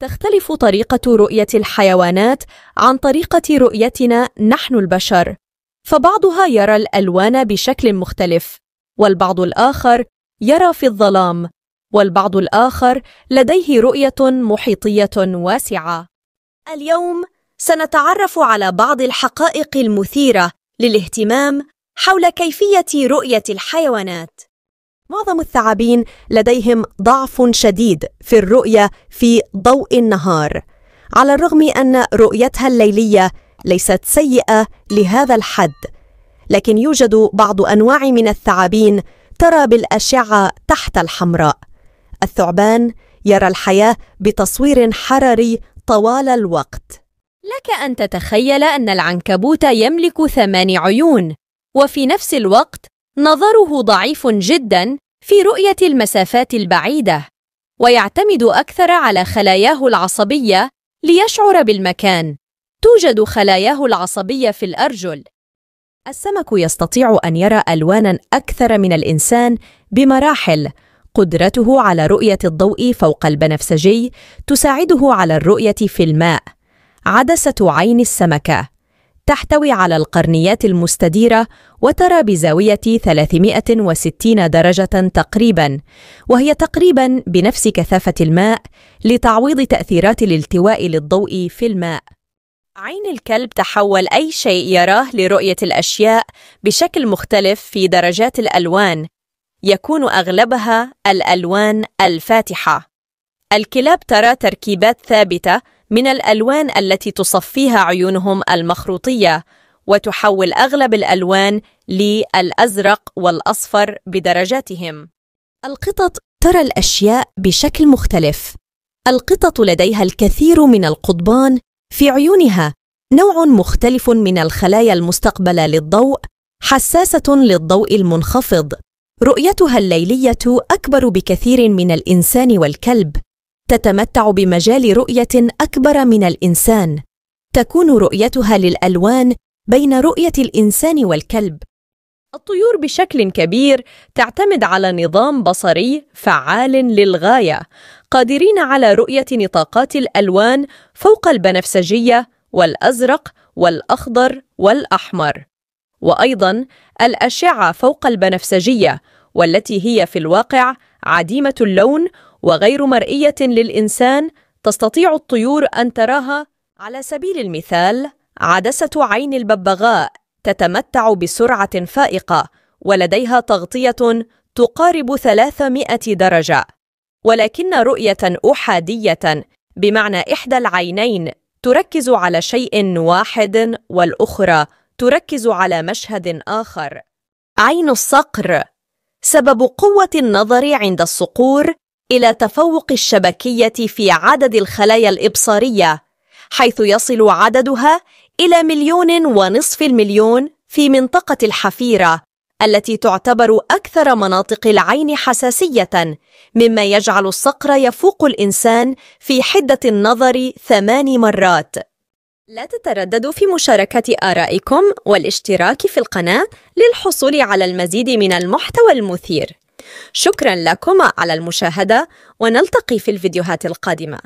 تختلف طريقة رؤية الحيوانات عن طريقة رؤيتنا نحن البشر، فبعضها يرى الألوان بشكل مختلف، والبعض الآخر يرى في الظلام، والبعض الآخر لديه رؤية محيطية واسعة. اليوم سنتعرف على بعض الحقائق المثيرة للاهتمام حول كيفية رؤية الحيوانات. معظم الثعابين لديهم ضعف شديد في الرؤية في ضوء النهار على الرغم أن رؤيتها الليلية ليست سيئة لهذا الحد لكن يوجد بعض أنواع من الثعابين ترى بالأشعة تحت الحمراء الثعبان يرى الحياة بتصوير حراري طوال الوقت لك أن تتخيل أن العنكبوت يملك ثمان عيون وفي نفس الوقت نظره ضعيف جداً في رؤية المسافات البعيدة ويعتمد أكثر على خلاياه العصبية ليشعر بالمكان توجد خلاياه العصبية في الأرجل السمك يستطيع أن يرى ألواناً أكثر من الإنسان بمراحل قدرته على رؤية الضوء فوق البنفسجي تساعده على الرؤية في الماء عدسة عين السمكة تحتوي على القرنيات المستديرة وترى بزاوية 360 درجة تقريبا وهي تقريبا بنفس كثافة الماء لتعويض تأثيرات الالتواء للضوء في الماء عين الكلب تحول أي شيء يراه لرؤية الأشياء بشكل مختلف في درجات الألوان يكون أغلبها الألوان الفاتحة الكلاب ترى تركيبات ثابتة من الألوان التي تصفيها عيونهم المخروطية وتحول أغلب الألوان للأزرق والأصفر بدرجاتهم القطط ترى الأشياء بشكل مختلف القطط لديها الكثير من القضبان في عيونها نوع مختلف من الخلايا المستقبلة للضوء حساسة للضوء المنخفض رؤيتها الليلية أكبر بكثير من الإنسان والكلب تتمتع بمجال رؤيه اكبر من الانسان تكون رؤيتها للالوان بين رؤيه الانسان والكلب الطيور بشكل كبير تعتمد على نظام بصري فعال للغايه قادرين على رؤيه نطاقات الالوان فوق البنفسجيه والازرق والاخضر والاحمر وايضا الاشعه فوق البنفسجيه والتي هي في الواقع عديمة اللون وغير مرئية للإنسان تستطيع الطيور أن تراها على سبيل المثال عدسة عين الببغاء تتمتع بسرعة فائقة ولديها تغطية تقارب 300 درجة ولكن رؤية أحادية بمعنى إحدى العينين تركز على شيء واحد والأخرى تركز على مشهد آخر عين الصقر سبب قوة النظر عند الصقور إلى تفوق الشبكية في عدد الخلايا الإبصارية حيث يصل عددها إلى مليون ونصف المليون في منطقة الحفيرة التي تعتبر أكثر مناطق العين حساسية مما يجعل الصقر يفوق الإنسان في حدة النظر ثمان مرات لا تترددوا في مشاركة آرائكم والاشتراك في القناة للحصول على المزيد من المحتوى المثير. شكرا لكم على المشاهدة ونلتقي في الفيديوهات القادمة.